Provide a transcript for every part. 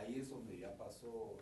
ahí es donde ya pasó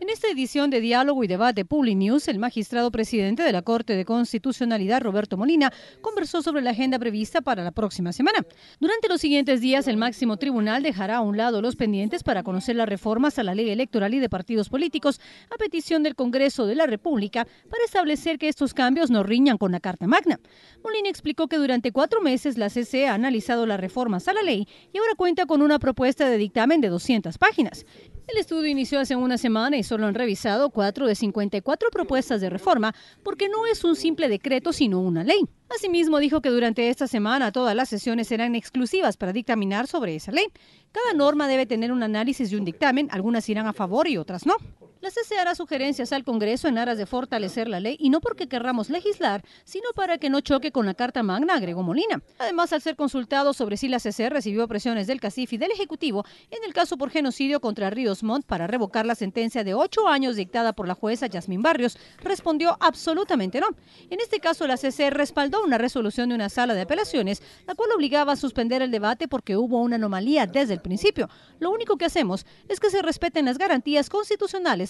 en esta edición de Diálogo y Debate Public News, el magistrado presidente de la Corte de Constitucionalidad, Roberto Molina, conversó sobre la agenda prevista para la próxima semana. Durante los siguientes días, el máximo tribunal dejará a un lado los pendientes para conocer las reformas a la ley electoral y de partidos políticos a petición del Congreso de la República para establecer que estos cambios no riñan con la Carta Magna. Molina explicó que durante cuatro meses la CC ha analizado las reformas a la ley y ahora cuenta con una propuesta de dictamen de 200 páginas. El estudio inició hace una semana y solo han revisado 4 de 54 propuestas de reforma, porque no es un simple decreto, sino una ley. Asimismo, dijo que durante esta semana todas las sesiones serán exclusivas para dictaminar sobre esa ley. Cada norma debe tener un análisis y un dictamen, algunas irán a favor y otras no. La CC hará sugerencias al Congreso en aras de fortalecer la ley y no porque querramos legislar, sino para que no choque con la Carta Magna, agregó Molina. Además, al ser consultado sobre si la CC recibió presiones del CACIF y del Ejecutivo en el caso por genocidio contra Ríos Montt para revocar la sentencia de ocho años dictada por la jueza Yasmín Barrios, respondió absolutamente no. En este caso, la CC respaldó una resolución de una sala de apelaciones, la cual obligaba a suspender el debate porque hubo una anomalía desde el principio. Lo único que hacemos es que se respeten las garantías constitucionales